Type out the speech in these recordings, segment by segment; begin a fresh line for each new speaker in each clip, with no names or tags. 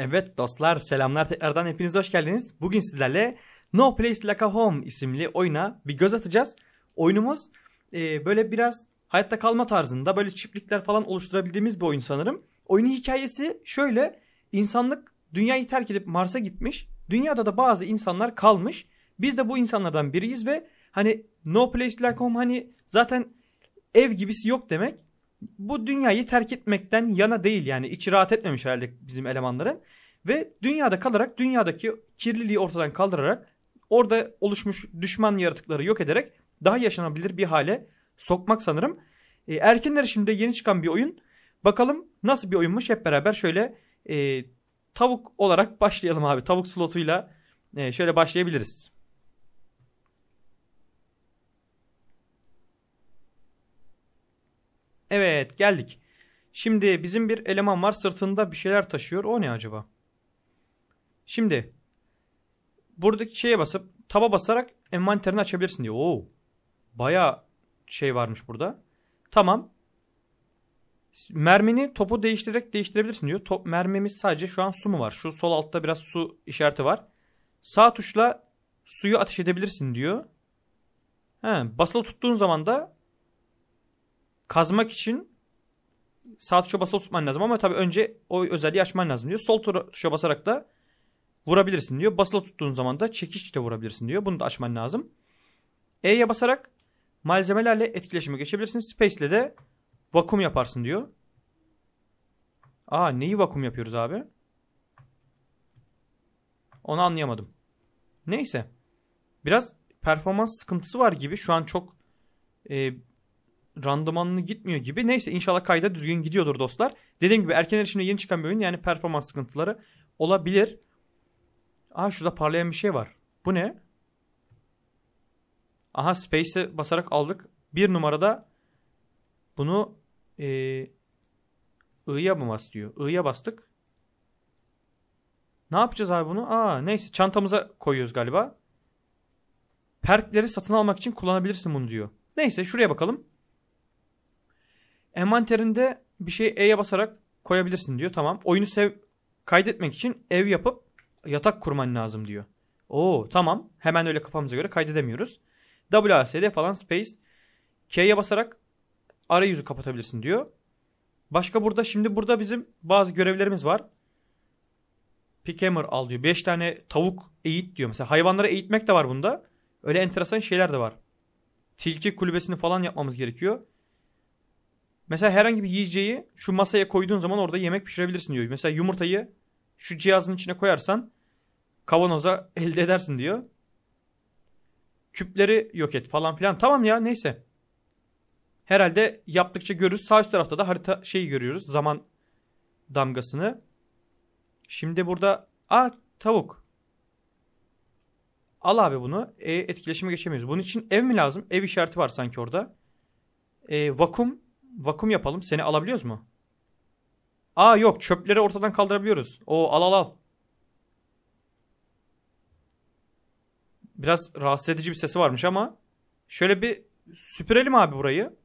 Evet dostlar selamlar tekrardan hepiniz hoş geldiniz. Bugün sizlerle No Place Like a Home isimli oyuna bir göz atacağız. Oyunumuz e, böyle biraz hayatta kalma tarzında böyle çiftlikler falan oluşturabildiğimiz bir oyun sanırım. Oyunun hikayesi şöyle insanlık dünyayı terk edip Mars'a gitmiş. Dünyada da bazı insanlar kalmış. Biz de bu insanlardan biriyiz ve hani No Place Like Home hani zaten ev gibisi yok demek bu dünyayı terk etmekten yana değil yani içi rahat etmemiş herhalde bizim elemanların. Ve dünyada kalarak dünyadaki kirliliği ortadan kaldırarak orada oluşmuş düşman yaratıkları yok ederek daha yaşanabilir bir hale sokmak sanırım. E, erkenler şimdi yeni çıkan bir oyun. Bakalım nasıl bir oyunmuş hep beraber şöyle e, tavuk olarak başlayalım abi. Tavuk slotuyla e, şöyle başlayabiliriz. Evet geldik. Şimdi bizim bir eleman var sırtında bir şeyler taşıyor. O ne acaba? Şimdi buradaki şeye basıp taba basarak envanterini açabilirsin diyor. Oo. Baya şey varmış burada. Tamam. Mermini topu değiştirerek değiştirebilirsin diyor. Top mermimiz sadece şu an su mu var? Şu sol altta biraz su işareti var. Sağ tuşla suyu ateş edebilirsin diyor. He, basılı tuttuğun zaman da kazmak için sağ tuşa basılı tutman lazım ama tabii önce o özelliği açman lazım diyor. Sol tuşa basarak da vurabilirsin diyor. Basılı tuttuğun zaman da çekiçle vurabilirsin diyor. Bunu da açman lazım. E'ye basarak malzemelerle etkileşime geçebilirsin. Space ile de vakum yaparsın diyor. Aa neyi vakum yapıyoruz abi? Onu anlayamadım. Neyse. Biraz performans sıkıntısı var gibi. Şu an çok e, randımanlı gitmiyor gibi. Neyse inşallah kayda düzgün gidiyordur dostlar. Dediğim gibi erken erişimle yeni çıkan bir oyun yani performans sıkıntıları olabilir. Aha şurada parlayan bir şey var. Bu ne? Aha Space'e basarak aldık. Bir numarada bunu e, I'ya mı bas diyor. I'ya bastık. Ne yapacağız abi bunu? Aa neyse çantamıza koyuyoruz galiba. Perkleri satın almak için kullanabilirsin bunu diyor. Neyse şuraya bakalım envanterinde bir şey E'ye basarak koyabilirsin diyor. Tamam. Oyunu sev kaydetmek için ev yapıp yatak kurman lazım diyor. Oo tamam. Hemen öyle kafamıza göre kaydedemiyoruz. WASD falan space K'ye basarak arayüzü kapatabilirsin diyor. Başka burada şimdi burada bizim bazı görevlerimiz var. Pickhammer al diyor. 5 tane tavuk eğit diyor. Mesela hayvanları eğitmek de var bunda. Öyle enteresan şeyler de var. Tilki kulübesini falan yapmamız gerekiyor. Mesela herhangi bir yiyeceği şu masaya koyduğun zaman orada yemek pişirebilirsin diyor. Mesela yumurtayı şu cihazın içine koyarsan kavanoza elde edersin diyor. Küpleri yok et falan filan. Tamam ya neyse. Herhalde yaptıkça görürüz. Sağ üst tarafta da harita şeyi görüyoruz. Zaman damgasını. Şimdi burada a tavuk. Al abi bunu. E, etkileşime geçemiyoruz. Bunun için ev mi lazım? Ev işareti var sanki orada. E, vakum Vakum yapalım. Seni alabiliyoruz mu? Aa yok çöpleri ortadan kaldırabiliyoruz. O al al al. Biraz rahatsız edici bir sesi varmış ama şöyle bir süpürelim abi burayı.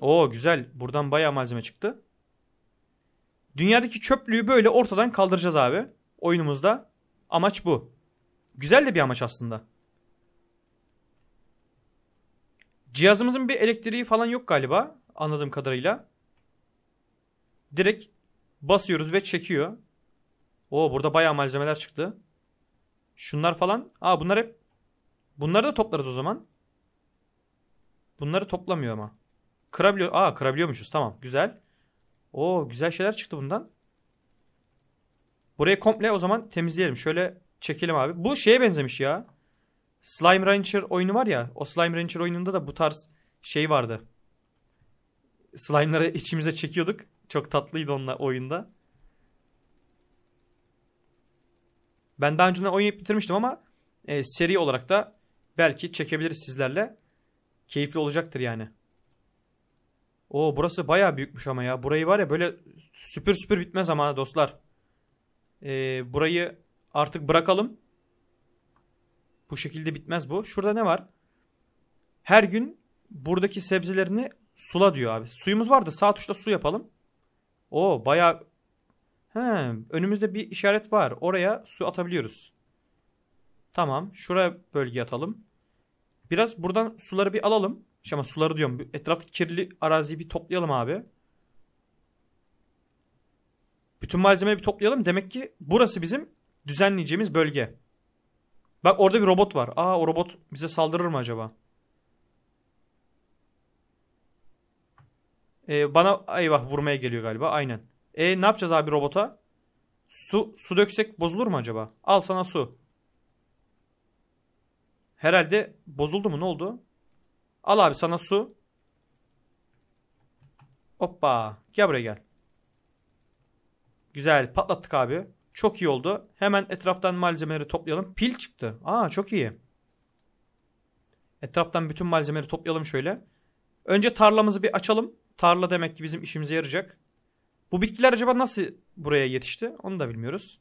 Oo güzel. Buradan bayağı malzeme çıktı. Dünyadaki çöplüğü böyle ortadan kaldıracağız abi. Oyunumuzda. Amaç bu. Güzel de bir amaç aslında. Cihazımızın bir elektriği falan yok galiba anladığım kadarıyla. Direkt basıyoruz ve çekiyor. Oo burada bayağı malzemeler çıktı. Şunlar falan. Aa bunlar hep bunları da toplarız o zaman. Bunları toplamıyor ama. Kırabiliyor. Aa kırabiliyormuşuz. Tamam. Güzel. Oo güzel şeyler çıktı bundan. Burayı komple o zaman temizleyelim. Şöyle çekelim abi. Bu şeye benzemiş ya. Slime Rancher oyunu var ya. O Slime Rancher oyununda da bu tarz şey vardı. Slime'ları içimize çekiyorduk. Çok tatlıydı onunla oyunda. Ben daha önceden oynayıp bitirmiştim ama e, seri olarak da belki çekebiliriz sizlerle. Keyifli olacaktır yani. O burası baya büyükmüş ama ya. Burayı var ya böyle süpür süpür bitmez ama dostlar. E, burayı artık bırakalım. Bu şekilde bitmez bu. Şurada ne var? Her gün buradaki sebzelerini sula diyor abi. Suyumuz vardı. Sağ tuşla su yapalım. O bayağı He, önümüzde bir işaret var. Oraya su atabiliyoruz. Tamam. Şuraya bölge atalım. Biraz buradan suları bir alalım. Şey ama suları diyorum. Etraftaki kirli araziyi bir toplayalım abi. Bütün malzemeyi bir toplayalım. Demek ki burası bizim düzenleyeceğimiz bölge. Bak orada bir robot var. Aa o robot bize saldırır mı acaba? Ee, bana eyvah vurmaya geliyor galiba. Aynen. E ne yapacağız abi robota? Su, su döksek bozulur mu acaba? Al sana su. Herhalde bozuldu mu ne oldu? Al abi sana su. Hoppa. Gel buraya gel. Güzel patlattık abi. Çok iyi oldu. Hemen etraftan malzemeleri toplayalım. Pil çıktı. Aa çok iyi. Etraftan bütün malzemeleri toplayalım şöyle. Önce tarlamızı bir açalım. Tarla demek ki bizim işimize yarayacak. Bu bitkiler acaba nasıl buraya yetişti? Onu da bilmiyoruz.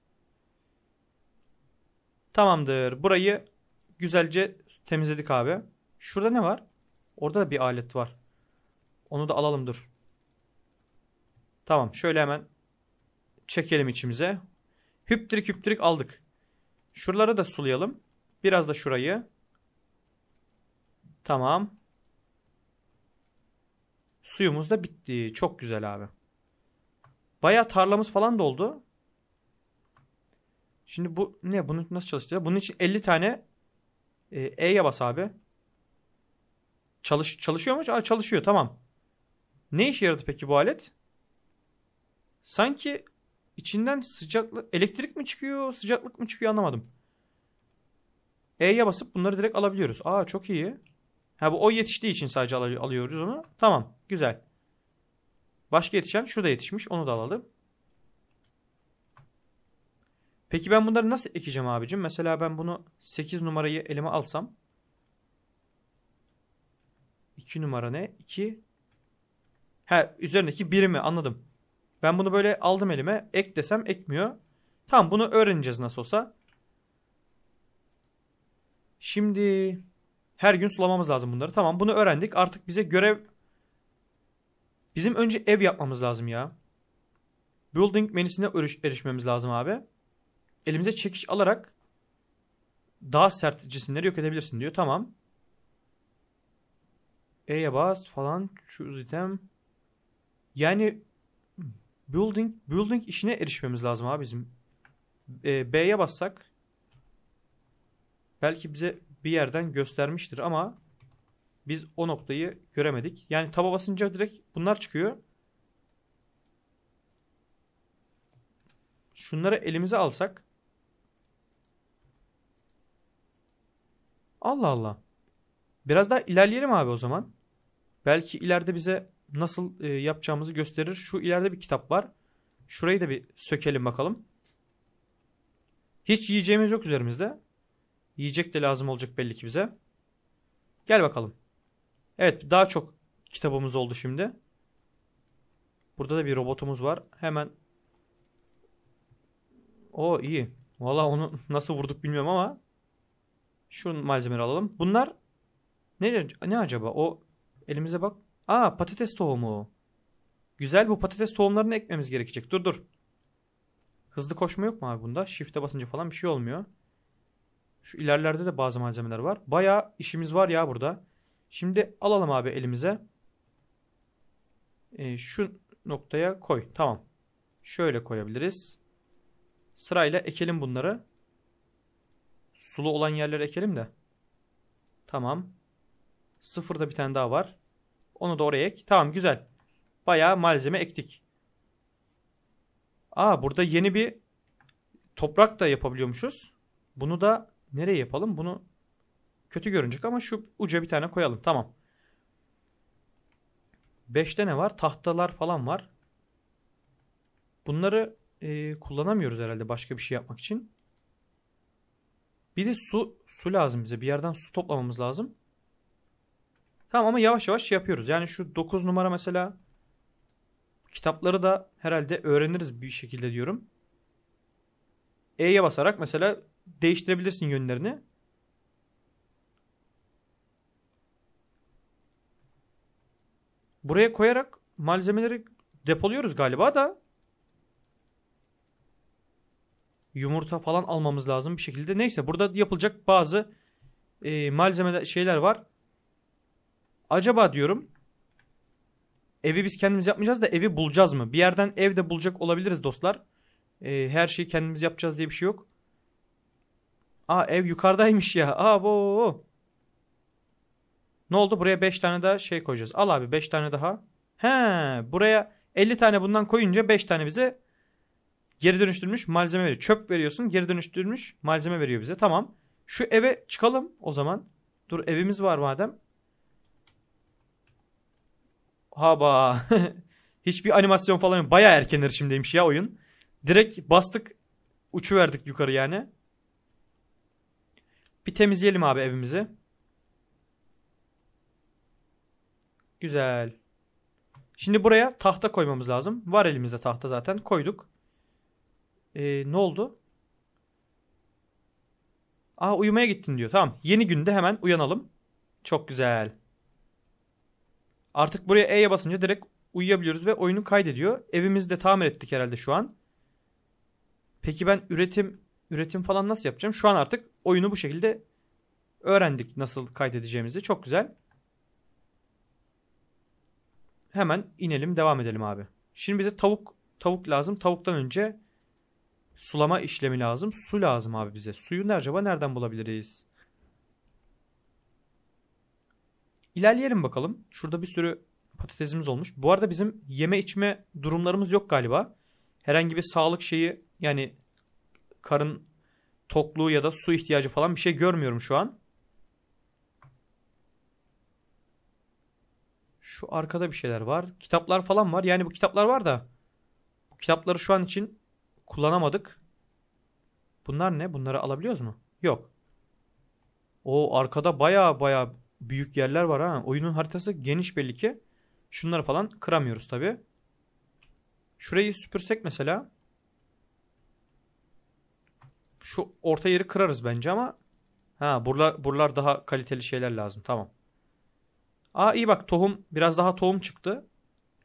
Tamamdır. Burayı güzelce temizledik abi. Şurada ne var? Orada da bir alet var. Onu da alalım dur. Tamam şöyle hemen çekelim içimize. Hüptürük hüptürük aldık. Şuraları da sulayalım. Biraz da şurayı. Tamam. Suyumuz da bitti. Çok güzel abi. Baya tarlamız falan da oldu Şimdi bu ne? Bunu nasıl çalıştıracağız? Bunun için 50 tane e, E'ye bas abi. Çalış, çalışıyor mu? Aa, çalışıyor tamam. Ne işe yaradı peki bu alet? Sanki İçinden sıcaklık elektrik mi çıkıyor sıcaklık mı çıkıyor anlamadım. E'ye basıp bunları direkt alabiliyoruz. Aa çok iyi. Ha bu o yetiştiği için sadece al alıyoruz onu. Tamam güzel. Başka yetişen şu da yetişmiş onu da alalım. Peki ben bunları nasıl ekeceğim abicim? Mesela ben bunu 8 numarayı elime alsam. 2 numara ne? 2. Ha üzerindeki mi? anladım. Ben bunu böyle aldım elime. Ek desem ekmiyor. Tamam bunu öğreneceğiz nasıl olsa. Şimdi her gün sulamamız lazım bunları. Tamam bunu öğrendik. Artık bize görev bizim önce ev yapmamız lazım ya. Building menüsüne eriş erişmemiz lazım abi. Elimize çekiç alarak daha sert cisimleri yok edebilirsin diyor. Tamam. E'ye bas falan. Choose item. Yani Building, building işine erişmemiz lazım abi bizim. E, B'ye bassak belki bize bir yerden göstermiştir ama biz o noktayı göremedik. Yani taba basınca direkt bunlar çıkıyor. Şunları elimize alsak. Allah Allah. Biraz daha ilerleyelim abi o zaman. Belki ileride bize nasıl e, yapacağımızı gösterir. Şu ileride bir kitap var. Şurayı da bir sökelim bakalım. Hiç yiyeceğimiz yok üzerimizde. Yiyecek de lazım olacak belli ki bize. Gel bakalım. Evet daha çok kitabımız oldu şimdi. Burada da bir robotumuz var. Hemen. O iyi. Valla onu nasıl vurduk bilmiyorum ama. Şu malzemeleri alalım. Bunlar ne, ne acaba? O elimize bak. Aa patates tohumu. Güzel bu patates tohumlarını ekmemiz gerekecek. Dur dur. Hızlı koşma yok mu abi bunda? Shift'e basınca falan bir şey olmuyor. Şu ilerlerde de bazı malzemeler var. Baya işimiz var ya burada. Şimdi alalım abi elimize. E, şu noktaya koy. Tamam. Şöyle koyabiliriz. Sırayla ekelim bunları. Sulu olan yerlere ekelim de. Tamam. Sıfırda bir tane daha var. Onu da oraya ek. Tamam güzel. Bayağı malzeme ektik. Aa burada yeni bir toprak da yapabiliyormuşuz. Bunu da nereye yapalım? Bunu kötü görünecek ama şu uca bir tane koyalım. Tamam. Beşte ne var? Tahtalar falan var. Bunları e, kullanamıyoruz herhalde başka bir şey yapmak için. Bir de su su lazım bize. Bir yerden su toplamamız lazım. Tamam ama yavaş yavaş şey yapıyoruz. Yani şu 9 numara mesela kitapları da herhalde öğreniriz bir şekilde diyorum. E'ye basarak mesela değiştirebilirsin yönlerini. Buraya koyarak malzemeleri depoluyoruz galiba da. Yumurta falan almamız lazım bir şekilde. Neyse burada yapılacak bazı e, malzeme şeyler var. Acaba diyorum evi biz kendimiz yapmayacağız da evi bulacağız mı? Bir yerden ev de bulacak olabiliriz dostlar. Ee, her şeyi kendimiz yapacağız diye bir şey yok. Aa ev yukarıdaymış ya. Aa bu. Ne oldu? Buraya 5 tane daha şey koyacağız. Al abi 5 tane daha. He buraya 50 tane bundan koyunca 5 tane bize geri dönüştürmüş malzeme veriyor. Çöp veriyorsun geri dönüştürmüş malzeme veriyor bize. Tamam. Şu eve çıkalım o zaman. Dur evimiz var madem. Haba. Hiçbir animasyon falan yok. Baya erken erişimdeymiş ya oyun. Direkt bastık uçu verdik yukarı yani. Bir temizleyelim abi evimizi. Güzel. Şimdi buraya tahta koymamız lazım. Var elimizde tahta zaten. Koyduk. Ee, ne oldu? Aa uyumaya gittin diyor. Tamam. Yeni günde hemen uyanalım. Çok güzel. Artık buraya E'ye basınca direkt uyuyabiliyoruz ve oyunu kaydediyor. Evimizi de tamir ettik herhalde şu an. Peki ben üretim üretim falan nasıl yapacağım? Şu an artık oyunu bu şekilde öğrendik nasıl kaydedeceğimizi. Çok güzel. Hemen inelim devam edelim abi. Şimdi bize tavuk tavuk lazım. Tavuktan önce sulama işlemi lazım. Su lazım abi bize. Suyu nerede acaba nereden bulabiliriz? İlerleyelim bakalım. Şurada bir sürü patatesimiz olmuş. Bu arada bizim yeme içme durumlarımız yok galiba. Herhangi bir sağlık şeyi yani karın tokluğu ya da su ihtiyacı falan bir şey görmüyorum şu an. Şu arkada bir şeyler var. Kitaplar falan var. Yani bu kitaplar var da bu kitapları şu an için kullanamadık. Bunlar ne? Bunları alabiliyoruz mu? Yok. O arkada baya baya büyük yerler var ha. Oyunun haritası geniş belli ki. Şunları falan kıramıyoruz tabi. Şurayı süpürsek mesela. Şu orta yeri kırarız bence ama. Ha buralar, buralar daha kaliteli şeyler lazım. Tamam. Aa iyi bak tohum biraz daha tohum çıktı.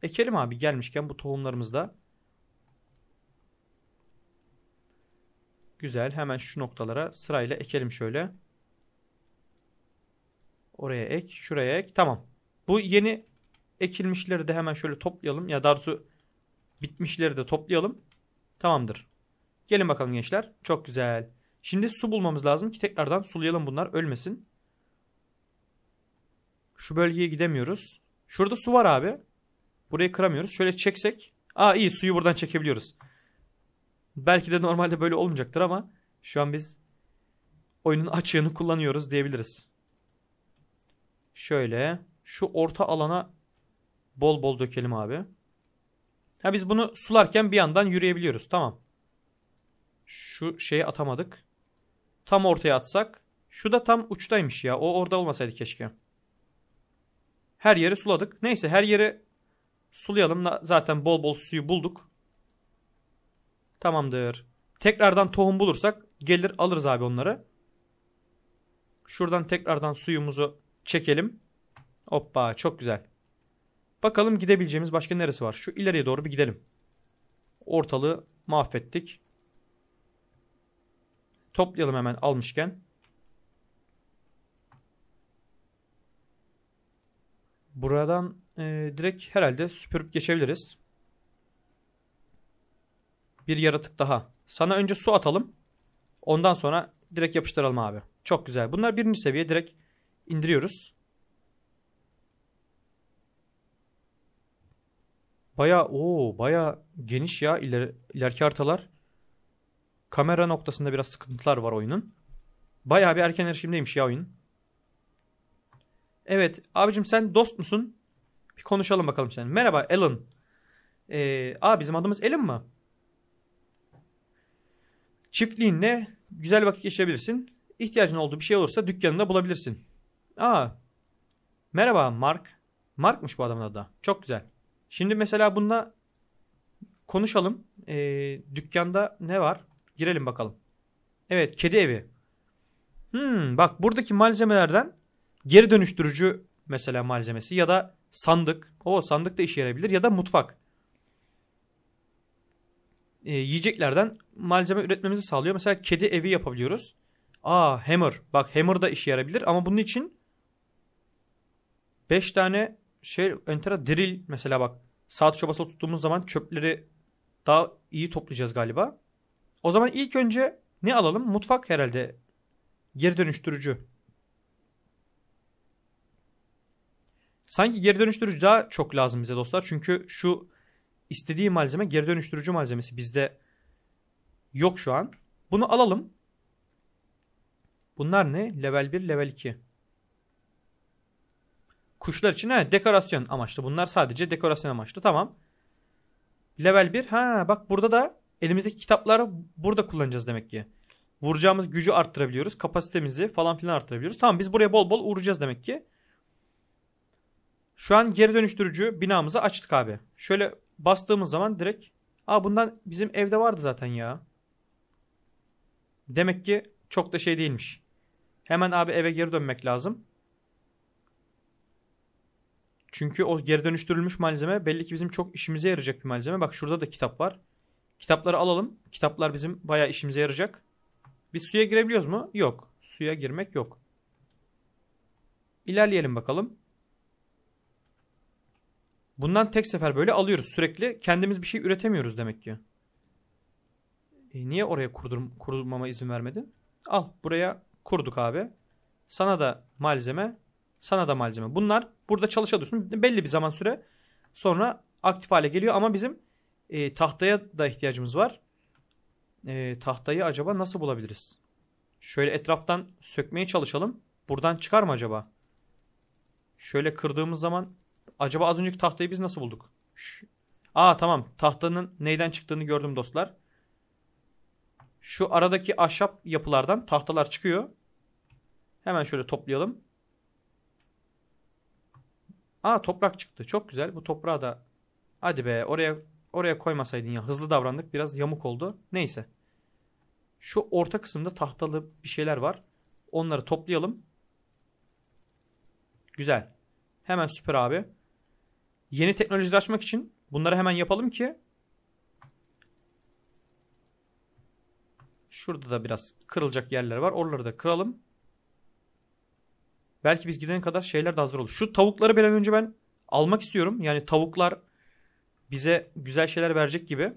Ekelim abi gelmişken bu tohumlarımızda. Güzel hemen şu noktalara sırayla ekelim şöyle. Oraya ek, şuraya ek. Tamam. Bu yeni ekilmişleri de hemen şöyle toplayalım. Ya daha bitmişleri de toplayalım. Tamamdır. Gelin bakalım gençler. Çok güzel. Şimdi su bulmamız lazım ki tekrardan sulayalım bunlar ölmesin. Şu bölgeye gidemiyoruz. Şurada su var abi. Burayı kıramıyoruz. Şöyle çeksek. Aa iyi suyu buradan çekebiliyoruz. Belki de normalde böyle olmayacaktır ama şu an biz oyunun açığını kullanıyoruz diyebiliriz. Şöyle şu orta alana bol bol dökelim abi. Ha biz bunu sularken bir yandan yürüyebiliyoruz. Tamam. Şu şeyi atamadık. Tam ortaya atsak. Şu da tam uçtaymış ya. O orada olmasaydı keşke. Her yeri suladık. Neyse her yeri sulayalım. Zaten bol bol suyu bulduk. Tamamdır. Tekrardan tohum bulursak gelir alırız abi onları. Şuradan tekrardan suyumuzu çekelim. Hoppa çok güzel. Bakalım gidebileceğimiz başka neresi var? Şu ileriye doğru bir gidelim. Ortalığı mahvettik. Toplayalım hemen almışken. Buradan e, direkt herhalde süpürüp geçebiliriz. Bir yaratık daha. Sana önce su atalım. Ondan sonra direkt yapıştıralım abi. Çok güzel. Bunlar birinci seviye direkt indiriyoruz. Baya o baya geniş ya iler, ileriki haritalar. Kamera noktasında biraz sıkıntılar var oyunun. Baya bir erken erişimdeymiş ya oyun. Evet abicim sen dost musun? Bir konuşalım bakalım sen. Merhaba Alan. Ee, aa bizim adımız Alan mı? Çiftliğinle güzel vakit geçirebilirsin. İhtiyacın olduğu bir şey olursa dükkanında bulabilirsin. Aa. Merhaba Mark. Mark'mış bu adamın adı Çok güzel. Şimdi mesela bununla konuşalım. Ee, dükkanda ne var? Girelim bakalım. Evet kedi evi. Hmm, bak buradaki malzemelerden geri dönüştürücü mesela malzemesi ya da sandık. O sandık da işe yarayabilir ya da mutfak. Ee, yiyeceklerden malzeme üretmemizi sağlıyor. Mesela kedi evi yapabiliyoruz. Aa hammer. Bak hammer da işe yarabilir ama bunun için 5 tane şey entera drill mesela bak. Saat çobası tuttuğumuz zaman çöpleri daha iyi toplayacağız galiba. O zaman ilk önce ne alalım? Mutfak herhalde. Geri dönüştürücü. Sanki geri dönüştürücü daha çok lazım bize dostlar. Çünkü şu istediği malzeme geri dönüştürücü malzemesi bizde yok şu an. Bunu alalım. Bunlar ne? Level 1, level 2. Kuşlar için he dekorasyon amaçlı. Bunlar sadece dekorasyon amaçlı. Tamam. Level 1. Ha bak burada da elimizdeki kitapları burada kullanacağız demek ki. Vuracağımız gücü arttırabiliyoruz. Kapasitemizi falan filan arttırabiliyoruz. Tamam biz buraya bol bol uğrayacağız demek ki. Şu an geri dönüştürücü binamızı açtık abi. Şöyle bastığımız zaman direkt Aa bundan bizim evde vardı zaten ya. Demek ki çok da şey değilmiş. Hemen abi eve geri dönmek lazım. Çünkü o geri dönüştürülmüş malzeme belli ki bizim çok işimize yarayacak bir malzeme. Bak şurada da kitap var. Kitapları alalım. Kitaplar bizim bayağı işimize yarayacak. Biz suya girebiliyoruz mu? Yok. Suya girmek yok. İlerleyelim bakalım. Bundan tek sefer böyle alıyoruz sürekli. Kendimiz bir şey üretemiyoruz demek ki. E niye oraya kurdur kurmama izin vermedin? Al buraya kurduk abi. Sana da malzeme, sana da malzeme. Bunlar Burada çalışıyorsun Belli bir zaman süre sonra aktif hale geliyor ama bizim e, tahtaya da ihtiyacımız var. E, tahtayı acaba nasıl bulabiliriz? Şöyle etraftan sökmeye çalışalım. Buradan çıkar mı acaba? Şöyle kırdığımız zaman acaba az önceki tahtayı biz nasıl bulduk? Şu, aa tamam tahtanın neyden çıktığını gördüm dostlar. Şu aradaki ahşap yapılardan tahtalar çıkıyor. Hemen şöyle toplayalım. Aa toprak çıktı. Çok güzel. Bu toprağı da hadi be oraya oraya koymasaydın ya. Hızlı davrandık. Biraz yamuk oldu. Neyse. Şu orta kısımda tahtalı bir şeyler var. Onları toplayalım. Güzel. Hemen süper abi. Yeni teknolojileri açmak için bunları hemen yapalım ki Şurada da biraz kırılacak yerler var. Oraları da kıralım. Belki biz gidene kadar şeyler de hazır olur. Şu tavukları bir an önce ben almak istiyorum. Yani tavuklar bize güzel şeyler verecek gibi.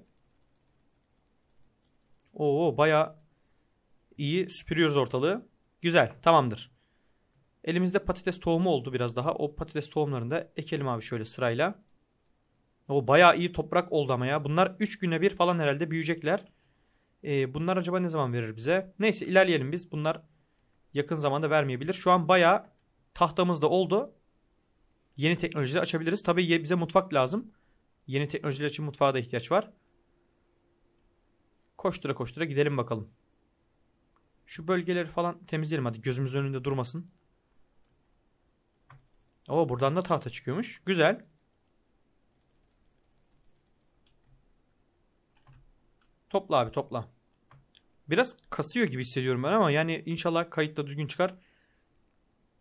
Oo baya iyi süpürüyoruz ortalığı. Güzel tamamdır. Elimizde patates tohumu oldu biraz daha. O patates tohumlarını da ekelim abi şöyle sırayla. O baya iyi toprak oldu ama ya. Bunlar 3 güne bir falan herhalde büyüyecekler. Ee, bunlar acaba ne zaman verir bize? Neyse ilerleyelim biz. Bunlar yakın zamanda vermeyebilir. Şu an baya Tahtamız da oldu. Yeni teknolojileri açabiliriz. Tabii bize mutfak lazım. Yeni teknolojiler için mutfağa da ihtiyaç var. Koştura koştura gidelim bakalım. Şu bölgeleri falan temizleyelim hadi gözümüz önünde durmasın. Oo buradan da tahta çıkıyormuş. Güzel. Topla abi topla. Biraz kasıyor gibi hissediyorum ben ama yani inşallah kayıtta düzgün çıkar.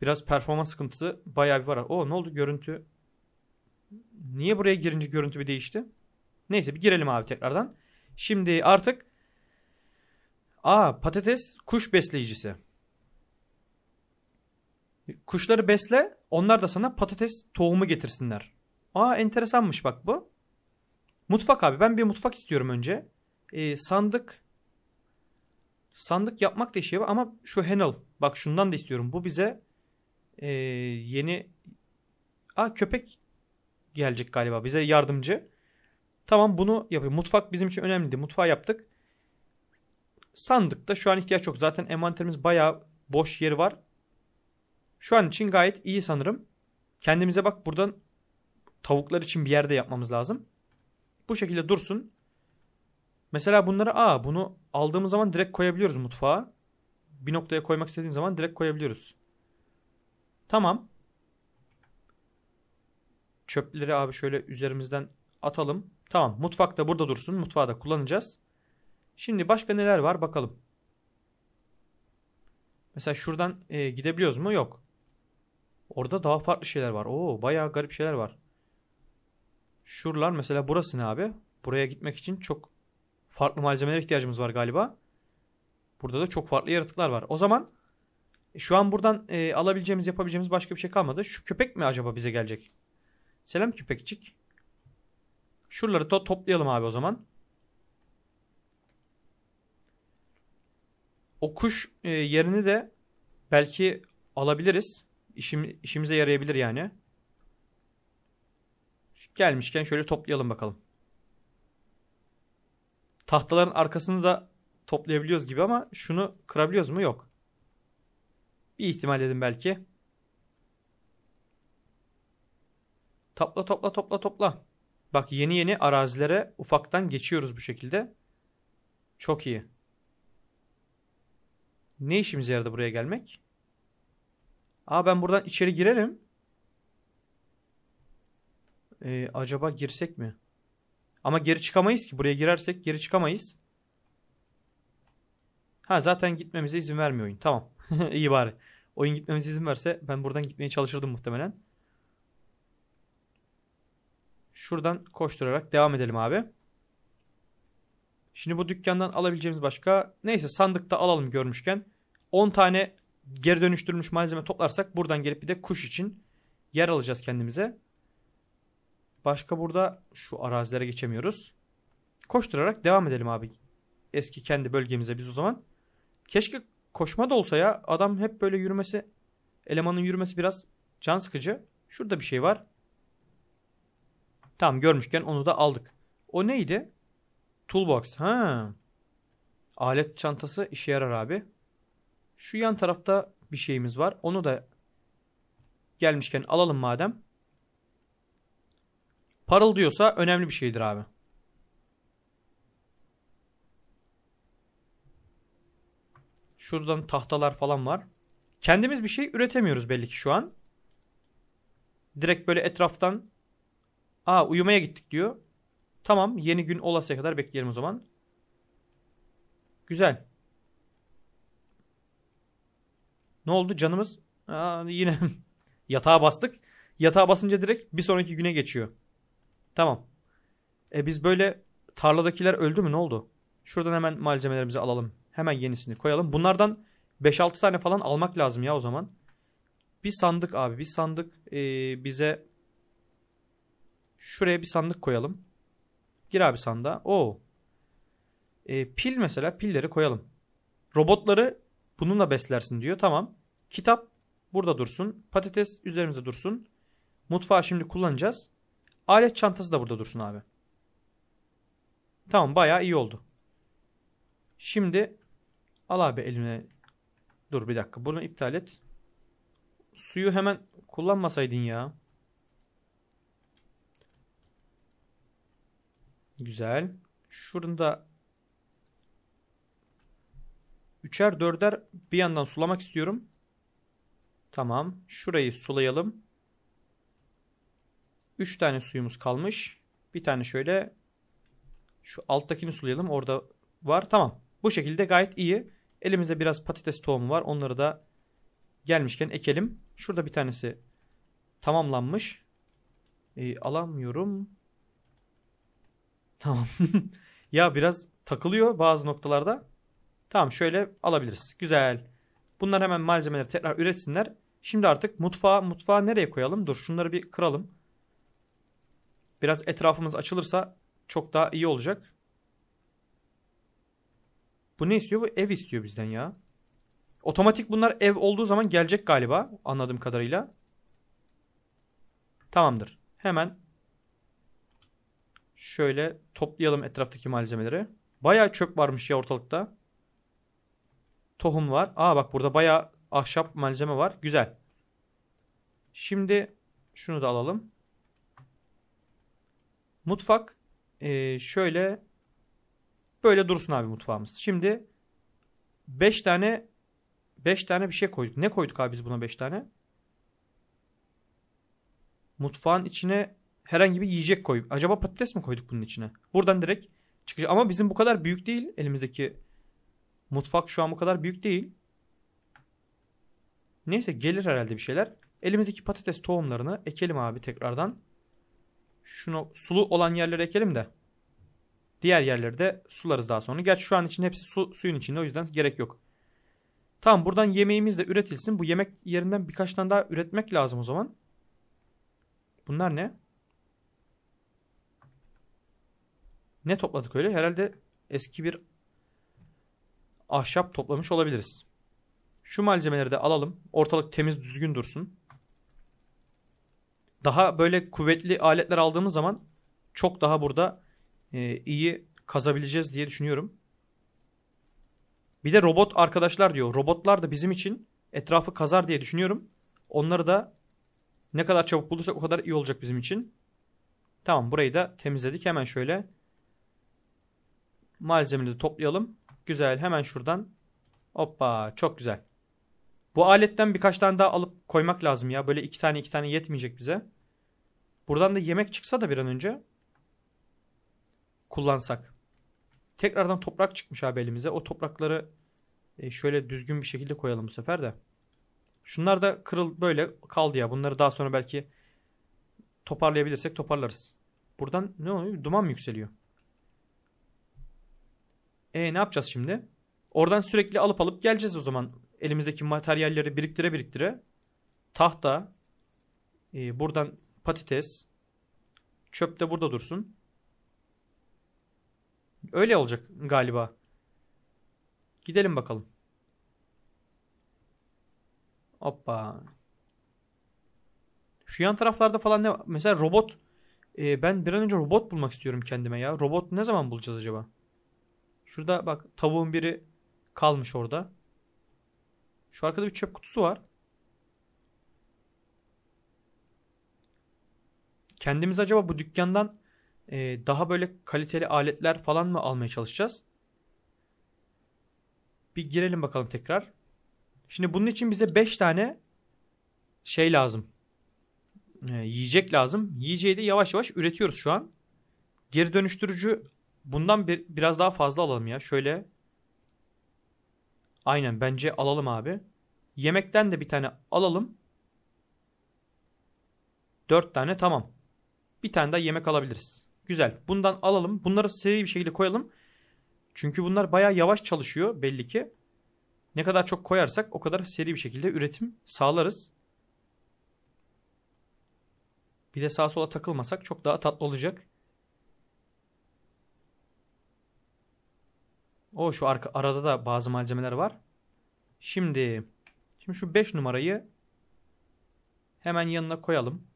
Biraz performans sıkıntısı bayağı bir var. O ne oldu görüntü? Niye buraya girince görüntü bir değişti? Neyse bir girelim abi tekrardan. Şimdi artık a patates kuş besleyicisi. Kuşları besle onlar da sana patates tohumu getirsinler. Aa enteresanmış bak bu. Mutfak abi ben bir mutfak istiyorum önce. Ee, sandık. Sandık yapmak da var ama şu henel Bak şundan da istiyorum. Bu bize e, yeni a köpek gelecek galiba bize yardımcı. Tamam bunu yapıyor. Mutfak bizim için önemliydi. Mutfağı yaptık. Sandıkta şu an ihtiyaç yok. Zaten envanterimiz bayağı boş yeri var. Şu an için gayet iyi sanırım. Kendimize bak buradan tavuklar için bir yerde yapmamız lazım. Bu şekilde dursun. Mesela bunları a bunu aldığımız zaman direkt koyabiliyoruz mutfağa. Bir noktaya koymak istediğim zaman direkt koyabiliyoruz. Tamam. Çöpleri abi şöyle üzerimizden atalım. Tamam mutfakta burada dursun. Mutfağı da kullanacağız. Şimdi başka neler var bakalım. Mesela şuradan e, gidebiliyoruz mu? Yok. Orada daha farklı şeyler var. Oo bayağı garip şeyler var. Şuralar mesela burası ne abi? Buraya gitmek için çok farklı malzemelere ihtiyacımız var galiba. Burada da çok farklı yaratıklar var. O zaman şu an buradan e, alabileceğimiz, yapabileceğimiz başka bir şey kalmadı. Şu köpek mi acaba bize gelecek? Selam köpekçik. Şuraları to toplayalım abi o zaman. O kuş e, yerini de belki alabiliriz. İşim, işimize yarayabilir yani. Gelmişken şöyle toplayalım bakalım. Tahtaların arkasını da toplayabiliyoruz gibi ama şunu kırabiliyoruz mu? Yok. Bir ihtimal dedim belki. Topla topla topla topla. Bak yeni yeni arazilere ufaktan geçiyoruz bu şekilde. Çok iyi. Ne işimize yaradı buraya gelmek? Aa ben buradan içeri girerim. Ee, acaba girsek mi? Ama geri çıkamayız ki. Buraya girersek geri çıkamayız. Ha zaten gitmemize izin vermiyor oyun. Tamam. iyi bari oyun gitmemize izin verse ben buradan gitmeye çalışırdım muhtemelen. Şuradan koşturarak devam edelim abi. Şimdi bu dükkandan alabileceğimiz başka neyse sandıkta alalım görmüşken. 10 tane geri dönüştürülmüş malzeme toplarsak buradan gelip bir de kuş için yer alacağız kendimize. Başka burada şu arazilere geçemiyoruz. Koşturarak devam edelim abi. Eski kendi bölgemize biz o zaman. Keşke Koşma da olsa ya adam hep böyle yürümesi elemanın yürümesi biraz can sıkıcı. Şurada bir şey var. Tamam görmüşken onu da aldık. O neydi? Toolbox. Ha. Alet çantası işe yarar abi. Şu yan tarafta bir şeyimiz var. Onu da gelmişken alalım madem. Parıl diyorsa önemli bir şeydir abi. Şuradan tahtalar falan var. Kendimiz bir şey üretemiyoruz belli ki şu an. Direkt böyle etraftan Aa uyumaya gittik diyor. Tamam yeni gün olasıya kadar bekleyelim o zaman. Güzel. Ne oldu canımız? Aa, yine yatağa bastık. Yatağa basınca direkt bir sonraki güne geçiyor. Tamam. E biz böyle tarladakiler öldü mü ne oldu? Şuradan hemen malzemelerimizi alalım. Hemen yenisini koyalım. Bunlardan 5-6 tane falan almak lazım ya o zaman. Bir sandık abi. Bir sandık ee, bize şuraya bir sandık koyalım. Gir abi sanda. Oo. E, pil mesela pilleri koyalım. Robotları bununla beslersin diyor. Tamam. Kitap burada dursun. Patates üzerimizde dursun. Mutfağı şimdi kullanacağız. Alet çantası da burada dursun abi. Tamam bayağı iyi oldu. Şimdi Al abi eline. Dur bir dakika. Bunu iptal et. Suyu hemen kullanmasaydın ya. Güzel. Şurada üçer dörder bir yandan sulamak istiyorum. Tamam. Şurayı sulayalım. üç tane suyumuz kalmış. Bir tane şöyle şu alttakini sulayalım. Orada var. Tamam. Bu şekilde gayet iyi. Elimizde biraz patates tohumu var. Onları da gelmişken ekelim. Şurada bir tanesi tamamlanmış. E, alamıyorum. Tamam. ya biraz takılıyor bazı noktalarda. Tamam şöyle alabiliriz. Güzel. Bunlar hemen malzemeleri tekrar üretsinler. Şimdi artık mutfağa, mutfağa nereye koyalım? Dur şunları bir kıralım. Biraz etrafımız açılırsa çok daha iyi olacak. Bu ne istiyor? Bu ev istiyor bizden ya. Otomatik bunlar ev olduğu zaman gelecek galiba. Anladığım kadarıyla. Tamamdır. Hemen şöyle toplayalım etraftaki malzemeleri. Baya çöp varmış ya ortalıkta. Tohum var. Aa bak burada baya ahşap malzeme var. Güzel. Şimdi şunu da alalım. Mutfak e, şöyle Böyle dursun abi mutfağımız. Şimdi 5 tane 5 tane bir şey koyduk. Ne koyduk abi biz buna 5 tane? Mutfağın içine herhangi bir yiyecek koyup. Acaba patates mi koyduk bunun içine? Buradan direkt çıkacak. Ama bizim bu kadar büyük değil. Elimizdeki mutfak şu an bu kadar büyük değil. Neyse gelir herhalde bir şeyler. Elimizdeki patates tohumlarını ekelim abi tekrardan. Şunu sulu olan yerlere ekelim de. Diğer yerleri de sularız daha sonra. Gerçi şu an için hepsi su, suyun içinde o yüzden gerek yok. Tamam buradan yemeğimiz de üretilsin. Bu yemek yerinden birkaç tane daha üretmek lazım o zaman. Bunlar ne? Ne topladık öyle? Herhalde eski bir ahşap toplamış olabiliriz. Şu malzemeleri de alalım. Ortalık temiz düzgün dursun. Daha böyle kuvvetli aletler aldığımız zaman çok daha burada e, iyi kazabileceğiz diye düşünüyorum. Bir de robot arkadaşlar diyor. Robotlar da bizim için etrafı kazar diye düşünüyorum. Onları da ne kadar çabuk bulursak o kadar iyi olacak bizim için. Tamam burayı da temizledik. Hemen şöyle malzemeleri toplayalım. Güzel hemen şuradan. Hoppa çok güzel. Bu aletten birkaç tane daha alıp koymak lazım ya. Böyle iki tane iki tane yetmeyecek bize. Buradan da yemek çıksa da bir an önce kullansak. Tekrardan toprak çıkmış abi elimize. O toprakları e, şöyle düzgün bir şekilde koyalım bu sefer de. Şunlar da kırıl böyle kaldı ya. Bunları daha sonra belki toparlayabilirsek toparlarız. Buradan ne oluyor? Duman mı yükseliyor? E ne yapacağız şimdi? Oradan sürekli alıp alıp geleceğiz o zaman. Elimizdeki materyalleri biriktire biriktire. Tahta. E, buradan patates. Çöp de burada dursun. Öyle olacak galiba. Gidelim bakalım. Hoppa. Şu yan taraflarda falan ne var? Mesela robot. E, ben bir an önce robot bulmak istiyorum kendime ya. Robot ne zaman bulacağız acaba? Şurada bak tavuğun biri kalmış orada. Şu arkada bir çöp kutusu var. Kendimiz acaba bu dükkandan e, daha böyle kaliteli aletler falan mı almaya çalışacağız? Bir girelim bakalım tekrar. Şimdi bunun için bize 5 tane şey lazım. E, yiyecek lazım. Yiyeceği de yavaş yavaş üretiyoruz şu an. Geri dönüştürücü bundan bir, biraz daha fazla alalım ya. Şöyle Aynen bence alalım abi. Yemekten de bir tane alalım. Dört tane tamam. Bir tane daha yemek alabiliriz. Güzel. Bundan alalım. Bunları seri bir şekilde koyalım. Çünkü bunlar bayağı yavaş çalışıyor belli ki. Ne kadar çok koyarsak o kadar seri bir şekilde üretim sağlarız. Bir de sağa sola takılmasak çok daha tatlı olacak. O şu arka, arada da bazı malzemeler var. Şimdi şimdi şu 5 numarayı hemen yanına koyalım.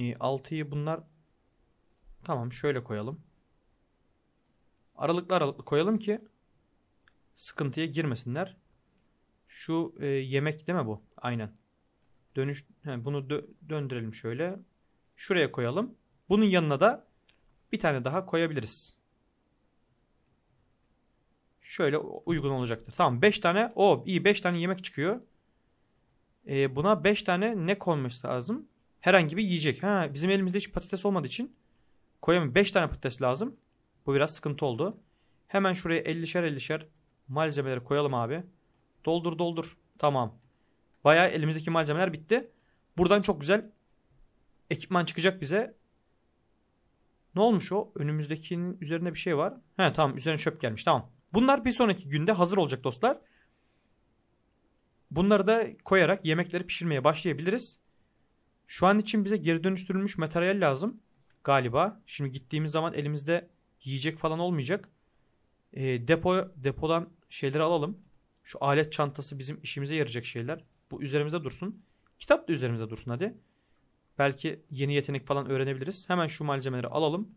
6'yı ee, bunlar tamam şöyle koyalım. Aralıklı aralıklı koyalım ki sıkıntıya girmesinler. Şu e, yemek değil mi bu? Aynen. Dönüş he, bunu dö- döndürelim şöyle. Şuraya koyalım. Bunun yanına da bir tane daha koyabiliriz. Şöyle uygun olacaktır. Tamam 5 tane. O iyi 5 tane yemek çıkıyor. E, buna 5 tane ne konması lazım? herhangi bir yiyecek. Ha, bizim elimizde hiç patates olmadığı için koyamıyorum. 5 tane patates lazım. Bu biraz sıkıntı oldu. Hemen şuraya 50'şer 50'şer malzemeleri koyalım abi. Doldur doldur. Tamam. Baya elimizdeki malzemeler bitti. Buradan çok güzel ekipman çıkacak bize. Ne olmuş o? Önümüzdekinin üzerinde bir şey var. He tamam üzerine çöp gelmiş tamam. Bunlar bir sonraki günde hazır olacak dostlar. Bunları da koyarak yemekleri pişirmeye başlayabiliriz. Şu an için bize geri dönüştürülmüş materyal lazım galiba. Şimdi gittiğimiz zaman elimizde yiyecek falan olmayacak. E, depo depodan şeyleri alalım. Şu alet çantası bizim işimize yarayacak şeyler. Bu üzerimize dursun. Kitap da üzerimize dursun hadi. Belki yeni yetenek falan öğrenebiliriz. Hemen şu malzemeleri alalım.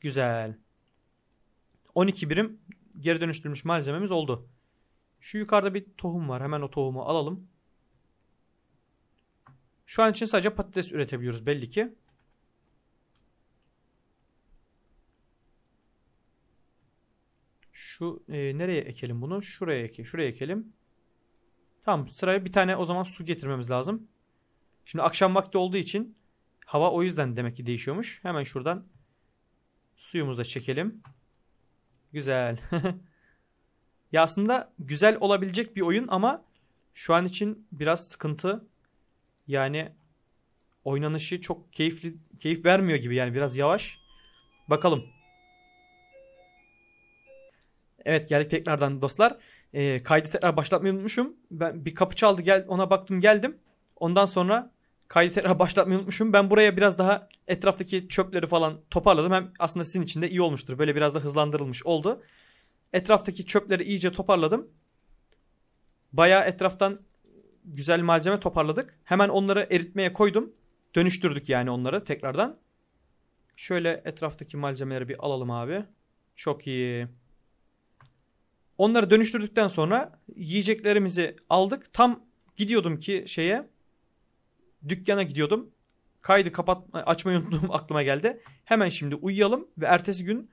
Güzel. 12 birim geri dönüştürülmüş malzememiz oldu. Şu yukarıda bir tohum var. Hemen o tohumu alalım. Şu an için sadece patates üretebiliyoruz belli ki. Şu e, nereye ekelim bunu? Şuraya eke, şuraya ekelim. Tamam sıraya bir tane o zaman su getirmemiz lazım. Şimdi akşam vakti olduğu için hava o yüzden demek ki değişiyormuş. Hemen şuradan suyumuzu da çekelim. Güzel. ya aslında güzel olabilecek bir oyun ama şu an için biraz sıkıntı. Yani oynanışı çok keyifli keyif vermiyor gibi yani biraz yavaş. Bakalım. Evet geldik tekrardan dostlar. E, kaydı tekrar başlatmayı unutmuşum. Ben bir kapı çaldı gel ona baktım geldim. Ondan sonra kaydı tekrar başlatmayı unutmuşum. Ben buraya biraz daha etraftaki çöpleri falan toparladım. Hem aslında sizin için de iyi olmuştur. Böyle biraz da hızlandırılmış oldu. Etraftaki çöpleri iyice toparladım. Bayağı etraftan güzel malzeme toparladık. Hemen onları eritmeye koydum. Dönüştürdük yani onları tekrardan. Şöyle etraftaki malzemeleri bir alalım abi. Çok iyi. Onları dönüştürdükten sonra yiyeceklerimizi aldık. Tam gidiyordum ki şeye dükkana gidiyordum. Kaydı kapat açmayı unuttuğum aklıma geldi. Hemen şimdi uyuyalım ve ertesi gün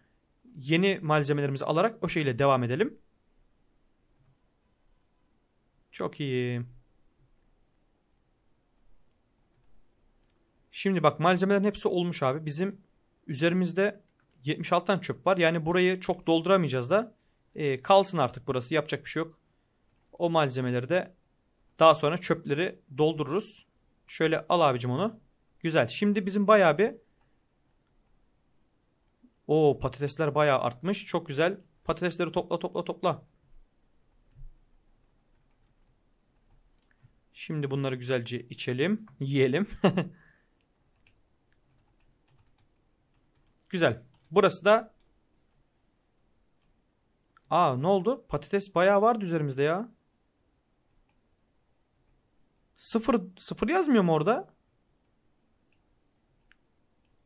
yeni malzemelerimizi alarak o şeyle devam edelim. Çok iyi. Şimdi bak malzemelerin hepsi olmuş abi. Bizim üzerimizde 76 tane çöp var. Yani burayı çok dolduramayacağız da e, kalsın artık burası. Yapacak bir şey yok. O malzemeleri de daha sonra çöpleri doldururuz. Şöyle al abicim onu. Güzel. Şimdi bizim bayağı bir o patatesler bayağı artmış. Çok güzel. Patatesleri topla topla topla. Şimdi bunları güzelce içelim, yiyelim. Güzel. Burası da Aa ne oldu? Patates bayağı vardı üzerimizde ya. Sıfır, sıfır yazmıyor mu orada?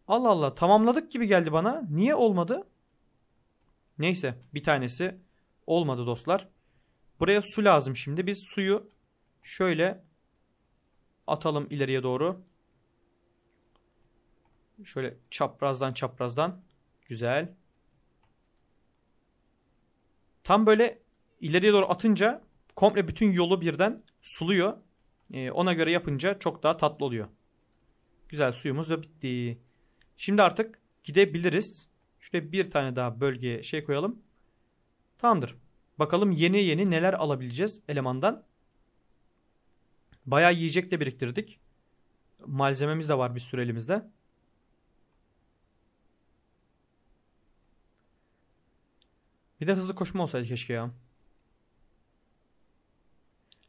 Allah Allah tamamladık gibi geldi bana. Niye olmadı? Neyse bir tanesi olmadı dostlar. Buraya su lazım şimdi. Biz suyu şöyle atalım ileriye doğru. Şöyle çaprazdan çaprazdan. Güzel. Tam böyle ileriye doğru atınca komple bütün yolu birden suluyor. Ee, ona göre yapınca çok daha tatlı oluyor. Güzel suyumuz da bitti. Şimdi artık gidebiliriz. Şöyle bir tane daha bölgeye şey koyalım. Tamamdır. Bakalım yeni yeni neler alabileceğiz elemandan. Bayağı yiyecek de biriktirdik. Malzememiz de var bir süre elimizde. Bir de hızlı koşma olsaydı keşke ya.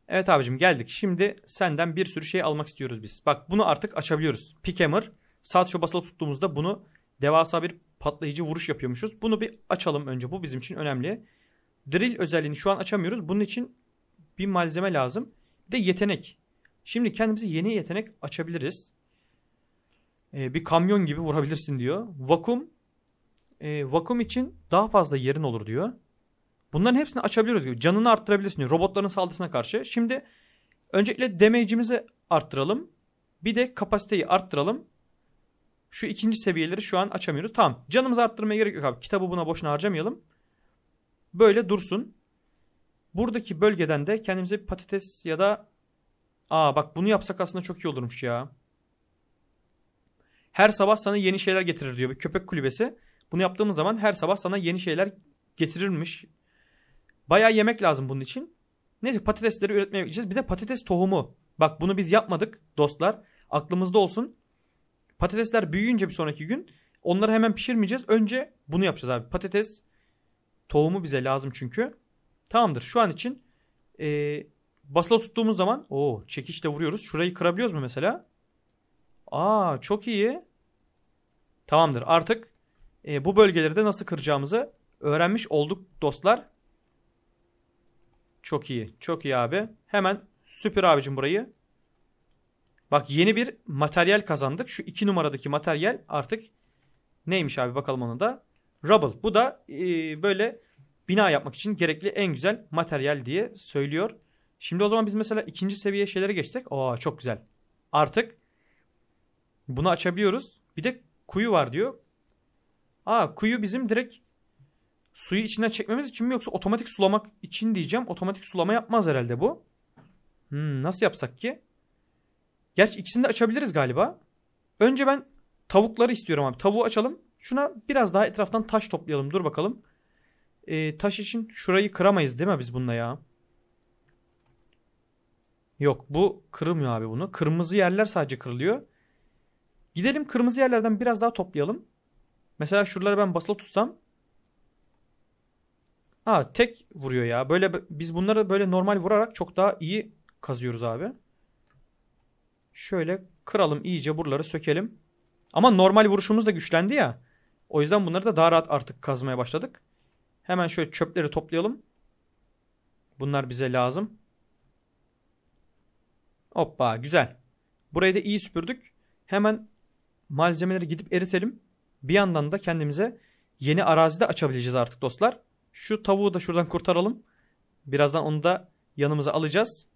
Evet abicim geldik. Şimdi senden bir sürü şey almak istiyoruz biz. Bak bunu artık açabiliyoruz. Pickhammer sağ tuşa basılı tuttuğumuzda bunu devasa bir patlayıcı vuruş yapıyormuşuz. Bunu bir açalım önce. Bu bizim için önemli. Drill özelliğini şu an açamıyoruz. Bunun için bir malzeme lazım. Bir de yetenek. Şimdi kendimize yeni yetenek açabiliriz. Ee, bir kamyon gibi vurabilirsin diyor. Vakum e, vakum için daha fazla yerin olur diyor. Bunların hepsini açabiliyoruz gibi. Canını arttırabilirsin diyor. Robotların saldırısına karşı. Şimdi öncelikle damage'imizi arttıralım. Bir de kapasiteyi arttıralım. Şu ikinci seviyeleri şu an açamıyoruz. Tamam. Canımızı arttırmaya gerek yok abi. Kitabı buna boşuna harcamayalım. Böyle dursun. Buradaki bölgeden de kendimize bir patates ya da Aa bak bunu yapsak aslında çok iyi olurmuş ya. Her sabah sana yeni şeyler getirir diyor bir köpek kulübesi. Bunu yaptığımız zaman her sabah sana yeni şeyler getirilmiş. Bayağı yemek lazım bunun için. Neyse patatesleri üretmeye gideceğiz. Bir de patates tohumu. Bak bunu biz yapmadık dostlar. Aklımızda olsun. Patatesler büyüyünce bir sonraki gün onları hemen pişirmeyeceğiz. Önce bunu yapacağız abi. Patates tohumu bize lazım çünkü. Tamamdır. Şu an için e, basılı tuttuğumuz zaman o çekiçle vuruyoruz. Şurayı kırabiliyoruz mu mesela? Aa çok iyi. Tamamdır. Artık e, bu bölgeleri de nasıl kıracağımızı öğrenmiş olduk dostlar. Çok iyi. Çok iyi abi. Hemen süper abicim burayı. Bak yeni bir materyal kazandık. Şu iki numaradaki materyal artık neymiş abi bakalım onu da. Rubble. Bu da e, böyle bina yapmak için gerekli en güzel materyal diye söylüyor. Şimdi o zaman biz mesela ikinci seviye şeylere geçsek. Oo çok güzel. Artık bunu açabiliyoruz. Bir de kuyu var diyor. Aa kuyu bizim direkt suyu içinden çekmemiz için mi yoksa otomatik sulamak için diyeceğim. Otomatik sulama yapmaz herhalde bu. Hmm, nasıl yapsak ki? Gerçi ikisini de açabiliriz galiba. Önce ben tavukları istiyorum abi. Tavuğu açalım. Şuna biraz daha etraftan taş toplayalım. Dur bakalım. Ee, taş için şurayı kıramayız değil mi biz bununla ya? Yok bu kırılmıyor abi bunu. Kırmızı yerler sadece kırılıyor. Gidelim kırmızı yerlerden biraz daha toplayalım. Mesela şuraları ben basılı tutsam. Ha tek vuruyor ya. Böyle biz bunları böyle normal vurarak çok daha iyi kazıyoruz abi. Şöyle kıralım iyice buraları sökelim. Ama normal vuruşumuz da güçlendi ya. O yüzden bunları da daha rahat artık kazmaya başladık. Hemen şöyle çöpleri toplayalım. Bunlar bize lazım. Hoppa güzel. Burayı da iyi süpürdük. Hemen malzemeleri gidip eritelim. Bir yandan da kendimize yeni arazi de açabileceğiz artık dostlar. Şu tavuğu da şuradan kurtaralım. Birazdan onu da yanımıza alacağız.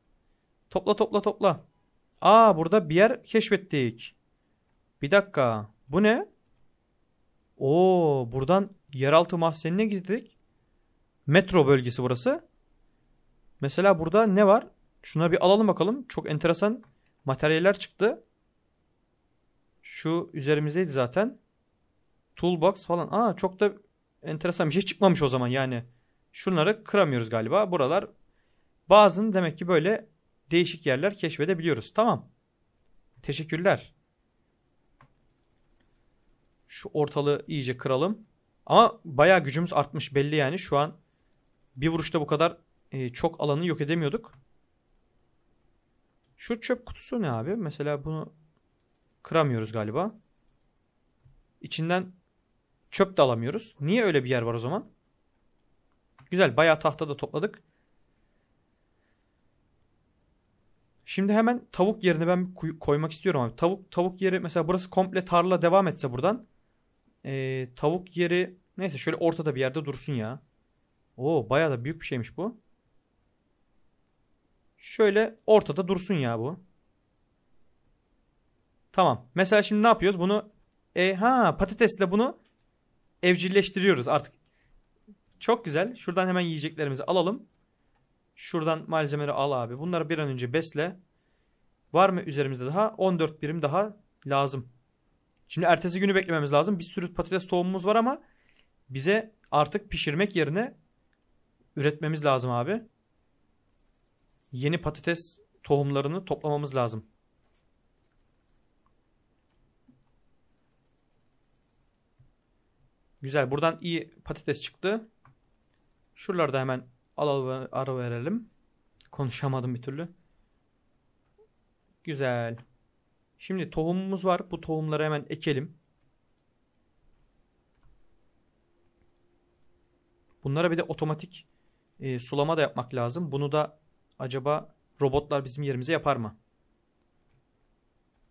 Topla topla topla. Aa burada bir yer keşfettik. Bir dakika. Bu ne? Oo buradan yeraltı mahzenine gittik. Metro bölgesi burası. Mesela burada ne var? Şuna bir alalım bakalım. Çok enteresan materyaller çıktı. Şu üzerimizdeydi zaten. Toolbox falan. Aa çok da enteresan bir şey çıkmamış o zaman yani. Şunları kıramıyoruz galiba. Buralar bazın demek ki böyle değişik yerler keşfedebiliyoruz. Tamam. Teşekkürler. Şu ortalığı iyice kıralım. Ama baya gücümüz artmış belli yani. Şu an bir vuruşta bu kadar e, çok alanı yok edemiyorduk. Şu çöp kutusu ne abi? Mesela bunu kıramıyoruz galiba. İçinden Çöp de alamıyoruz. Niye öyle bir yer var o zaman? Güzel bayağı tahta da topladık. Şimdi hemen tavuk yerine ben koymak istiyorum abi. Tavuk tavuk yeri mesela burası komple tarla devam etse buradan. Ee, tavuk yeri neyse şöyle ortada bir yerde dursun ya. Oo bayağı da büyük bir şeymiş bu. Şöyle ortada dursun ya bu. Tamam. Mesela şimdi ne yapıyoruz? Bunu e, ha patatesle bunu evcilleştiriyoruz artık. Çok güzel. Şuradan hemen yiyeceklerimizi alalım. Şuradan malzemeleri al abi. Bunları bir an önce besle. Var mı üzerimizde daha? 14 birim daha lazım. Şimdi ertesi günü beklememiz lazım. Bir sürü patates tohumumuz var ama bize artık pişirmek yerine üretmemiz lazım abi. Yeni patates tohumlarını toplamamız lazım. Güzel. Buradan iyi patates çıktı. Şuralarda hemen alalım ara verelim. Konuşamadım bir türlü. Güzel. Şimdi tohumumuz var. Bu tohumları hemen ekelim. Bunlara bir de otomatik e, sulama da yapmak lazım. Bunu da acaba robotlar bizim yerimize yapar mı?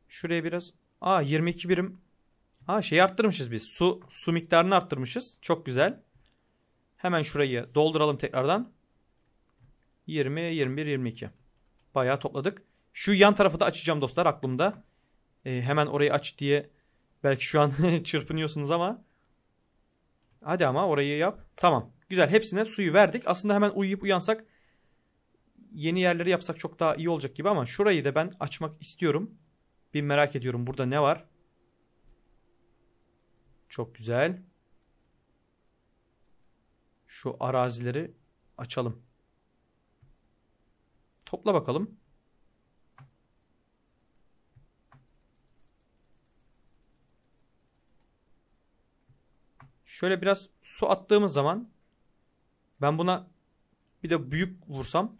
Şuraya biraz... Aa 22 birim Ha şey arttırmışız biz. Su su miktarını arttırmışız. Çok güzel. Hemen şurayı dolduralım tekrardan. 20, 21, 22. Bayağı topladık. Şu yan tarafı da açacağım dostlar aklımda. Ee, hemen orayı aç diye belki şu an çırpınıyorsunuz ama. Hadi ama orayı yap. Tamam. Güzel. Hepsine suyu verdik. Aslında hemen uyuyup uyansak yeni yerleri yapsak çok daha iyi olacak gibi ama şurayı da ben açmak istiyorum. Bir merak ediyorum burada ne var. Çok güzel. Şu arazileri açalım. Topla bakalım. Şöyle biraz su attığımız zaman ben buna bir de büyük vursam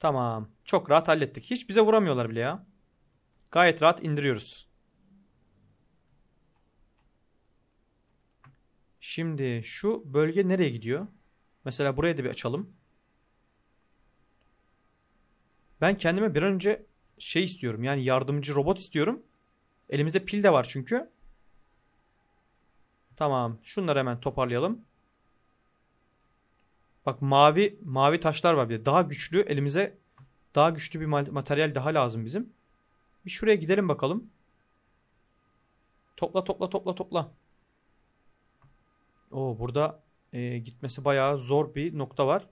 tamam. Çok rahat hallettik. Hiç bize vuramıyorlar bile ya. Gayet rahat indiriyoruz. Şimdi şu bölge nereye gidiyor? Mesela buraya da bir açalım. Ben kendime bir önce şey istiyorum. Yani yardımcı robot istiyorum. Elimizde pil de var çünkü. Tamam. Şunları hemen toparlayalım. Bak mavi mavi taşlar var bir de. Daha güçlü elimize daha güçlü bir materyal daha lazım bizim. Bir şuraya gidelim bakalım. Topla topla topla topla. O burada e, gitmesi bayağı zor bir nokta var.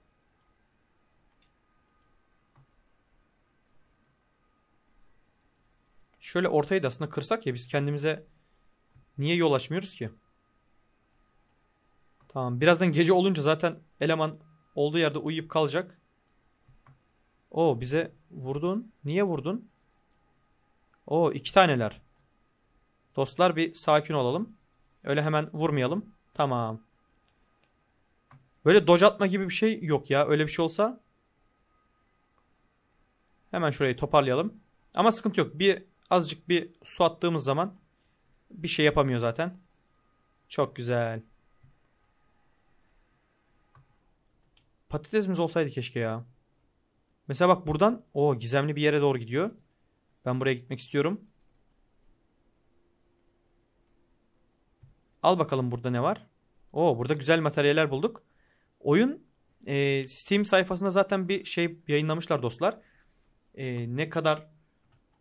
Şöyle ortayı da aslında kırsak ya biz kendimize niye yol açmıyoruz ki? Tamam. Birazdan gece olunca zaten eleman olduğu yerde uyuyup kalacak. O bize vurdun. Niye vurdun? O iki taneler. Dostlar bir sakin olalım. Öyle hemen vurmayalım. Tamam. Böyle dodge atma gibi bir şey yok ya. Öyle bir şey olsa. Hemen şurayı toparlayalım. Ama sıkıntı yok. Bir azıcık bir su attığımız zaman bir şey yapamıyor zaten. Çok güzel. Patatesimiz olsaydı keşke ya. Mesela bak buradan o gizemli bir yere doğru gidiyor. Ben buraya gitmek istiyorum. Al bakalım burada ne var. Oo burada güzel materyaller bulduk. Oyun e, Steam sayfasında zaten bir şey yayınlamışlar dostlar. E, ne kadar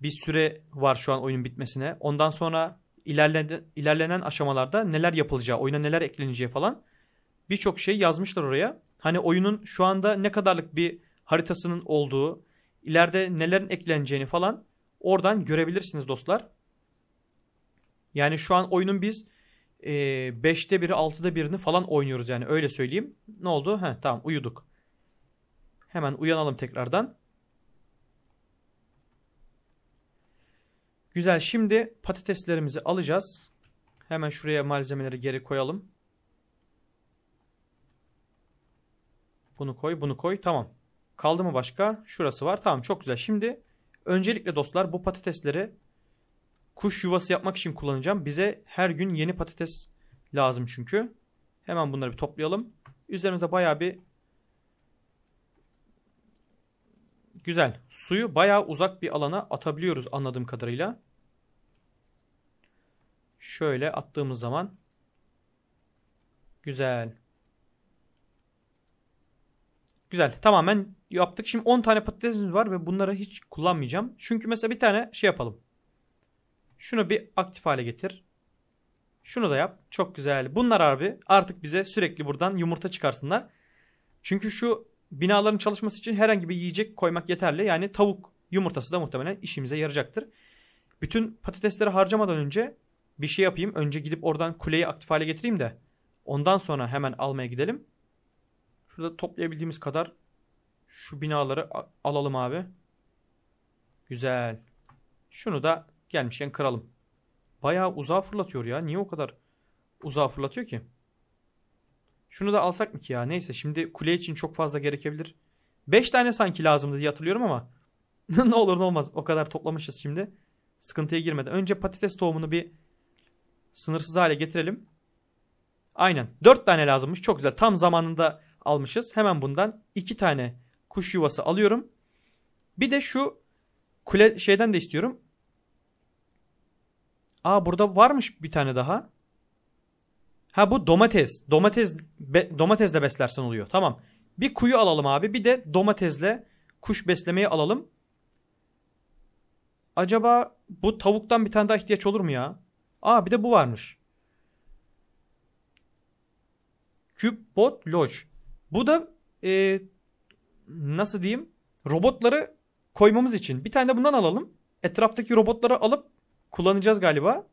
bir süre var şu an oyunun bitmesine. Ondan sonra ilerlenen, ilerlenen aşamalarda neler yapılacağı, oyuna neler ekleneceği falan birçok şey yazmışlar oraya. Hani oyunun şu anda ne kadarlık bir haritasının olduğu, ileride nelerin ekleneceğini falan oradan görebilirsiniz dostlar. Yani şu an oyunun biz e, 5'te 1'i 6'da 1'ini falan oynuyoruz yani öyle söyleyeyim. Ne oldu? Heh, tamam uyuduk. Hemen uyanalım tekrardan. Güzel şimdi patateslerimizi alacağız. Hemen şuraya malzemeleri geri koyalım. Bunu koy bunu koy tamam. Kaldı mı başka? Şurası var. Tamam çok güzel. Şimdi öncelikle dostlar bu patatesleri kuş yuvası yapmak için kullanacağım. Bize her gün yeni patates lazım çünkü. Hemen bunları bir toplayalım. Üzerimize bayağı bir güzel. Suyu bayağı uzak bir alana atabiliyoruz anladığım kadarıyla. Şöyle attığımız zaman güzel. Güzel. Tamamen yaptık. Şimdi 10 tane patatesimiz var ve bunları hiç kullanmayacağım. Çünkü mesela bir tane şey yapalım. Şunu bir aktif hale getir. Şunu da yap. Çok güzel. Bunlar abi artık bize sürekli buradan yumurta çıkarsınlar. Çünkü şu binaların çalışması için herhangi bir yiyecek koymak yeterli. Yani tavuk yumurtası da muhtemelen işimize yarayacaktır. Bütün patatesleri harcamadan önce bir şey yapayım. Önce gidip oradan kuleyi aktif hale getireyim de ondan sonra hemen almaya gidelim. Şurada toplayabildiğimiz kadar şu binaları alalım abi. Güzel. Şunu da Gelmişken kıralım. Bayağı uzağa fırlatıyor ya. Niye o kadar uzağa fırlatıyor ki? Şunu da alsak mı ki ya? Neyse şimdi kule için çok fazla gerekebilir. 5 tane sanki lazımdı diye hatırlıyorum ama ne olur ne olmaz o kadar toplamışız şimdi. Sıkıntıya girmeden. Önce patates tohumunu bir sınırsız hale getirelim. Aynen. 4 tane lazımmış. Çok güzel. Tam zamanında almışız. Hemen bundan 2 tane kuş yuvası alıyorum. Bir de şu kule şeyden de istiyorum. Aa burada varmış bir tane daha. Ha bu domates. Domates be, domatesle beslersen oluyor. Tamam. Bir kuyu alalım abi. Bir de domatesle kuş beslemeyi alalım. Acaba bu tavuktan bir tane daha ihtiyaç olur mu ya? Aa bir de bu varmış. bot Lodge. Bu da e, nasıl diyeyim? Robotları koymamız için. Bir tane de bundan alalım. Etraftaki robotları alıp kullanacağız galiba.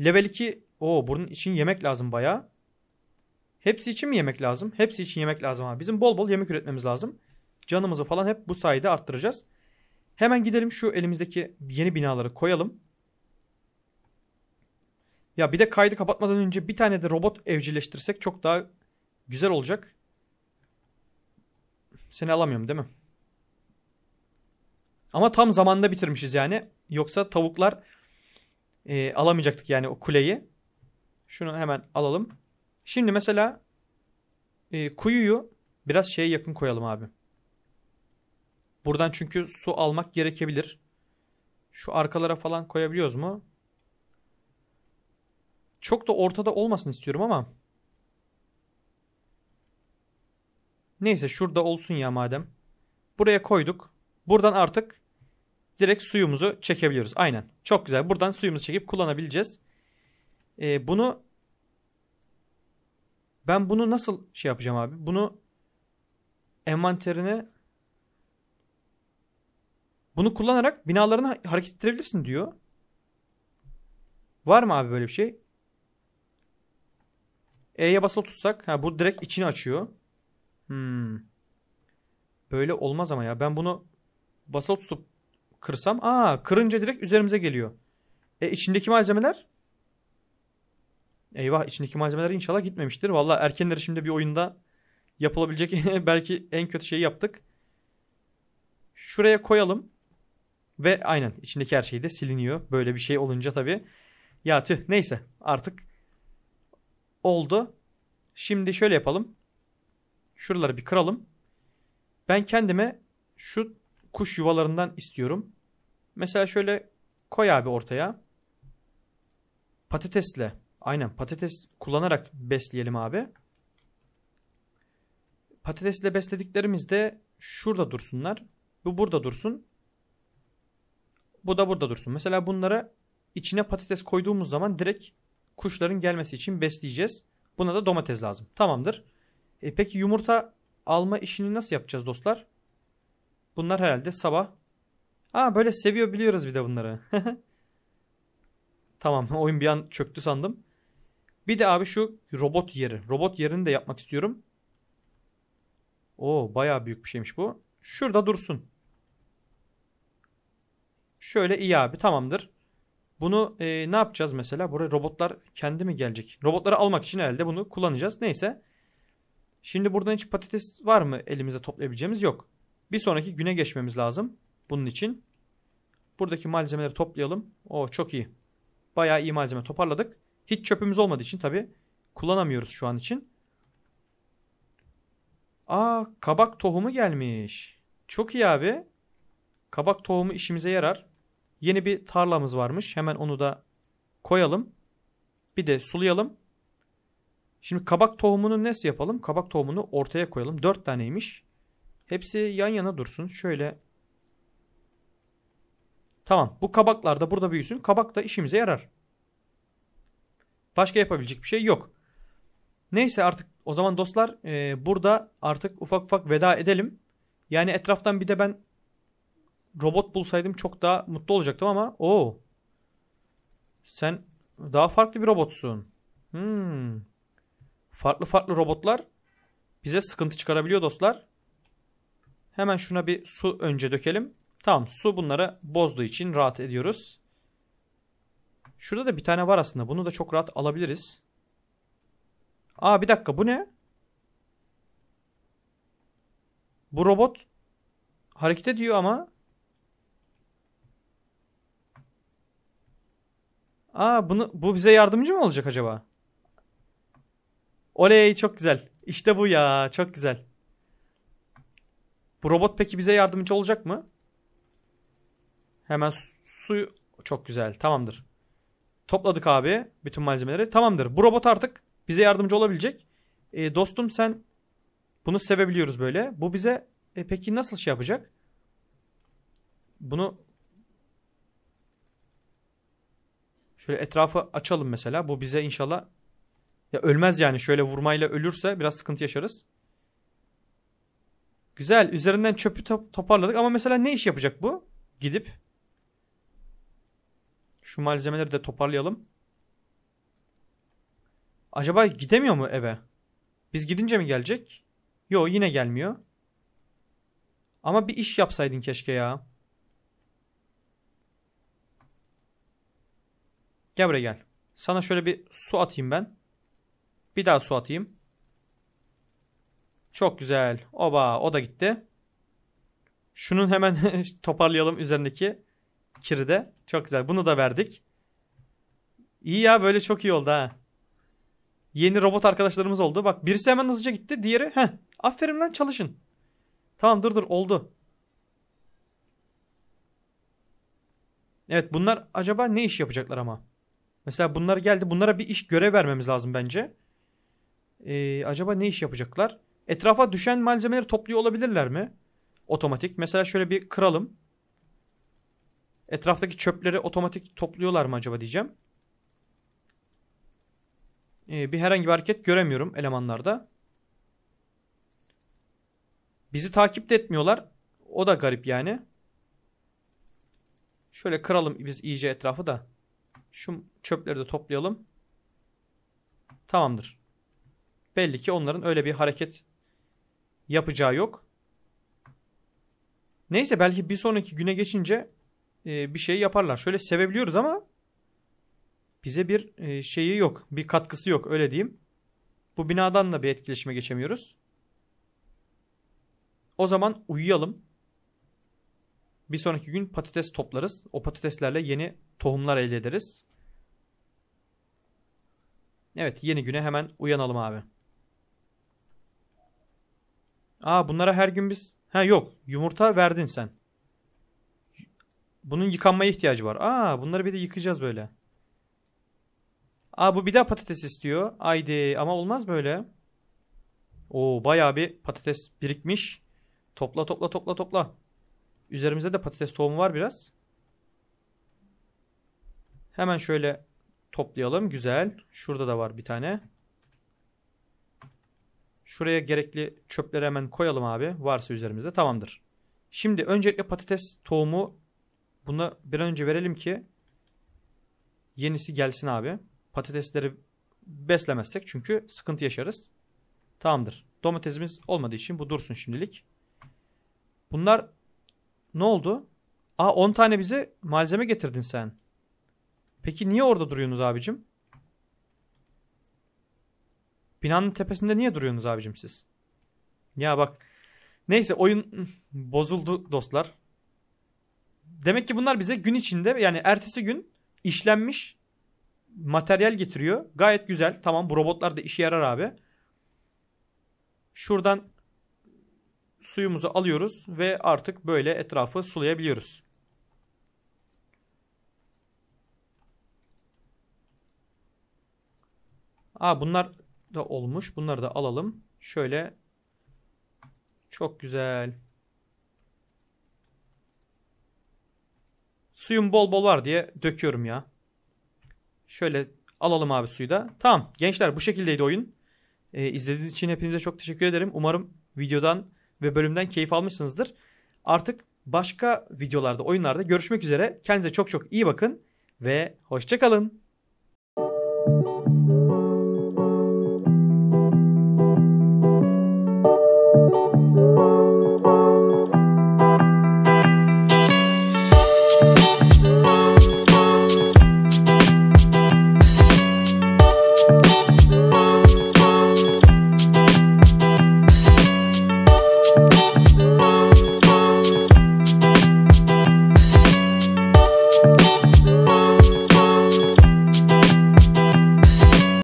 Level 2 o bunun için yemek lazım baya. Hepsi için mi yemek lazım? Hepsi için yemek lazım ha. Bizim bol bol yemek üretmemiz lazım. Canımızı falan hep bu sayede arttıracağız. Hemen gidelim şu elimizdeki yeni binaları koyalım. Ya bir de kaydı kapatmadan önce bir tane de robot evcilleştirsek çok daha güzel olacak. Seni alamıyorum değil mi? Ama tam zamanda bitirmişiz yani. Yoksa tavuklar e, alamayacaktık yani o kuleyi. Şunu hemen alalım. Şimdi mesela e, kuyuyu biraz şeye yakın koyalım abi. Buradan çünkü su almak gerekebilir. Şu arkalara falan koyabiliyoruz mu? Çok da ortada olmasın istiyorum ama. Neyse şurada olsun ya madem. Buraya koyduk. Buradan artık direkt suyumuzu çekebiliyoruz. Aynen. Çok güzel. Buradan suyumuzu çekip kullanabileceğiz. Ee, bunu ben bunu nasıl şey yapacağım abi? Bunu envanterine bunu kullanarak binalarını hareket ettirebilirsin diyor. Var mı abi böyle bir şey? E'ye basılı tutsak. Ha, bu direkt içini açıyor. Hmm. Böyle olmaz ama ya. Ben bunu basılı tutup Kırsam aa kırınca direkt üzerimize geliyor. E içindeki malzemeler? Eyvah içindeki malzemeler inşallah gitmemiştir. Vallahi erkenleri şimdi bir oyunda yapılabilecek belki en kötü şeyi yaptık. Şuraya koyalım. Ve aynen içindeki her şey de siliniyor. Böyle bir şey olunca tabii. Ya tüh neyse artık oldu. Şimdi şöyle yapalım. Şuraları bir kıralım. Ben kendime şu kuş yuvalarından istiyorum. Mesela şöyle koy abi ortaya. Patatesle aynen patates kullanarak besleyelim abi. Patatesle beslediklerimiz de şurada dursunlar. Bu burada dursun. Bu da burada dursun. Mesela bunlara içine patates koyduğumuz zaman direkt kuşların gelmesi için besleyeceğiz. Buna da domates lazım. Tamamdır. E peki yumurta alma işini nasıl yapacağız dostlar? Bunlar herhalde sabah. Aa böyle seviyor biliyoruz bir de bunları. tamam oyun bir an çöktü sandım. Bir de abi şu robot yeri. Robot yerini de yapmak istiyorum. Oo bayağı büyük bir şeymiş bu. Şurada dursun. Şöyle iyi abi tamamdır. Bunu e, ne yapacağız mesela? Buraya robotlar kendi mi gelecek? Robotları almak için herhalde bunu kullanacağız. Neyse. Şimdi buradan hiç patates var mı elimize toplayabileceğimiz? Yok. Bir sonraki güne geçmemiz lazım. Bunun için buradaki malzemeleri toplayalım. O çok iyi. Bayağı iyi malzeme toparladık. Hiç çöpümüz olmadığı için tabi kullanamıyoruz şu an için. Aa kabak tohumu gelmiş. Çok iyi abi. Kabak tohumu işimize yarar. Yeni bir tarlamız varmış. Hemen onu da koyalım. Bir de sulayalım. Şimdi kabak tohumunu nasıl yapalım? Kabak tohumunu ortaya koyalım. 4 taneymiş. Hepsi yan yana dursun. Şöyle. Tamam. Bu kabaklar da burada büyüsün. Kabak da işimize yarar. Başka yapabilecek bir şey yok. Neyse artık o zaman dostlar e, burada artık ufak ufak veda edelim. Yani etraftan bir de ben robot bulsaydım çok daha mutlu olacaktım ama o sen daha farklı bir robotsun. Hmm. Farklı farklı robotlar bize sıkıntı çıkarabiliyor dostlar. Hemen şuna bir su önce dökelim. Tamam su bunları bozduğu için rahat ediyoruz. Şurada da bir tane var aslında. Bunu da çok rahat alabiliriz. Aa bir dakika bu ne? Bu robot hareket ediyor ama. Aa bunu, bu bize yardımcı mı olacak acaba? Oley çok güzel. İşte bu ya çok güzel. Bu robot peki bize yardımcı olacak mı? Hemen suyu çok güzel. Tamamdır. Topladık abi bütün malzemeleri. Tamamdır. Bu robot artık bize yardımcı olabilecek. E, dostum sen bunu sevebiliyoruz böyle. Bu bize e, peki nasıl şey yapacak? Bunu şöyle etrafı açalım mesela. Bu bize inşallah ya ölmez yani şöyle vurmayla ölürse biraz sıkıntı yaşarız. Güzel. Üzerinden çöpü top toparladık ama mesela ne iş yapacak bu? Gidip şu malzemeleri de toparlayalım. Acaba gidemiyor mu eve? Biz gidince mi gelecek? Yo yine gelmiyor. Ama bir iş yapsaydın keşke ya. Gel buraya gel. Sana şöyle bir su atayım ben. Bir daha su atayım. Çok güzel. Oba o da gitti. Şunun hemen toparlayalım üzerindeki kiri de. Çok güzel. Bunu da verdik. İyi ya böyle çok iyi oldu ha. Yeni robot arkadaşlarımız oldu. Bak birisi hemen hızlıca gitti. Diğeri heh. Aferin lan çalışın. Tamam dur dur oldu. Evet bunlar acaba ne iş yapacaklar ama? Mesela bunlar geldi. Bunlara bir iş görev vermemiz lazım bence. Ee, acaba ne iş yapacaklar? Etrafa düşen malzemeleri topluyor olabilirler mi? Otomatik. Mesela şöyle bir kıralım. Etraftaki çöpleri otomatik topluyorlar mı acaba diyeceğim. Ee, bir herhangi bir hareket göremiyorum elemanlarda. Bizi takip de etmiyorlar. O da garip yani. Şöyle kıralım biz iyice etrafı da. Şu çöpleri de toplayalım. Tamamdır. Belli ki onların öyle bir hareket yapacağı yok. Neyse belki bir sonraki güne geçince e, bir şey yaparlar. Şöyle sevebiliyoruz ama bize bir e, şeyi yok. Bir katkısı yok öyle diyeyim. Bu binadan da bir etkileşime geçemiyoruz. O zaman uyuyalım. Bir sonraki gün patates toplarız. O patateslerle yeni tohumlar elde ederiz. Evet yeni güne hemen uyanalım abi. Aa bunlara her gün biz... Ha yok yumurta verdin sen. Bunun yıkanmaya ihtiyacı var. Aa bunları bir de yıkayacağız böyle. Aa bu bir daha patates istiyor. Haydi ama olmaz böyle. Oo bayağı bir patates birikmiş. Topla topla topla topla. Üzerimizde de patates tohumu var biraz. Hemen şöyle toplayalım. Güzel. Şurada da var bir tane. Şuraya gerekli çöpleri hemen koyalım abi. Varsa üzerimizde tamamdır. Şimdi öncelikle patates tohumu buna bir an önce verelim ki yenisi gelsin abi. Patatesleri beslemezsek çünkü sıkıntı yaşarız. Tamamdır. Domatesimiz olmadığı için bu dursun şimdilik. Bunlar ne oldu? Aa 10 tane bize malzeme getirdin sen. Peki niye orada duruyorsunuz abicim? Binanın tepesinde niye duruyorsunuz abicim siz? Ya bak. Neyse oyun bozuldu dostlar. Demek ki bunlar bize gün içinde yani ertesi gün işlenmiş materyal getiriyor. Gayet güzel. Tamam bu robotlar da işe yarar abi. Şuradan suyumuzu alıyoruz ve artık böyle etrafı sulayabiliyoruz. Aa bunlar da olmuş. Bunları da alalım. Şöyle çok güzel. Suyum bol bol var diye döküyorum ya. Şöyle alalım abi suyu da. Tamam gençler bu şekildeydi oyun. Ee, izlediğiniz için hepinize çok teşekkür ederim. Umarım videodan ve bölümden keyif almışsınızdır. Artık başka videolarda, oyunlarda görüşmek üzere. Kendinize çok çok iyi bakın ve hoşçakalın.